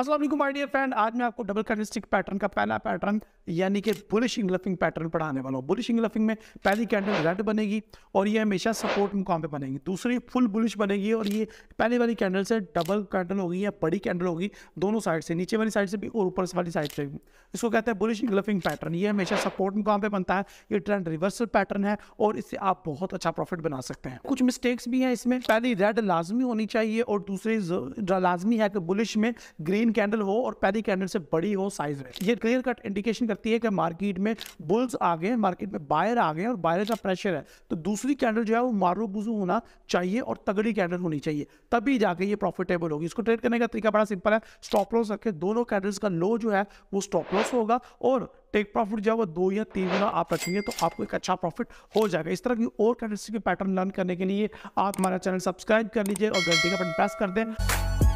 Aslam my dear friend आज मैं आपको डबल कैंडलस्टिक पैटर्न का पहला पैटर्न यानी कि बुलिश इंग्लफिंग पैटर्न पढ़ाने वाला हूँ बुलिश इंग्लफिंग में पहली कैंडल रेड बनेगी और ये हमेशा सपोर्ट मुकाम पे बनेगी दूसरी फुल बुलिश बनेगी और ये पहले वाली कैंडल से डबल कैंडल होगी या बड़ी कैंडल होगी दोनों साइड से नीचे वाली साइड से भी और ऊपर वाली साइड से भी इसको कहते हैं बुलिश इंग्लफिंग पैटर्न ये हमेशा सपोर्ट मुकाम पर बनता है ये ट्रेंड रिवर्सल पैटर्न है और इससे आप बहुत अच्छा प्रॉफिट बना सकते हैं कुछ मिस्टेक्स भी हैं इसमें पहली रेड लाजमी होनी चाहिए और दूसरी लाजमी है कि बुलिश में ग्रीन ग्रीन कैंडल हो और पैदी कैंडल से बड़ी हो साइज में ये क्लियर कट इंडिकेशन करती है कि मार्केट में बुल्स आ गए मार्केट में बायर आ गए और बायर का प्रेशर है तो दूसरी कैंडल जो है वो मारू बुजू होना चाहिए और तगड़ी कैंडल होनी चाहिए तभी जाके ये प्रॉफिटेबल होगी इसको ट्रेड करने का तरीका बड़ा सिंपल है स्टॉप लॉस रखे दोनों कैंडल्स का लो जो है वो स्टॉप लॉस होगा और टेक प्रॉफिट जो है वो दो या तीन गुना आप रखेंगे तो आपको एक अच्छा प्रॉफिट हो जाएगा इस तरह की और कैंडल्स के पैटर्न लर्न करने के लिए आप हमारा चैनल सब्सक्राइब कर लीजिए और घंटे का बटन प्रेस कर दें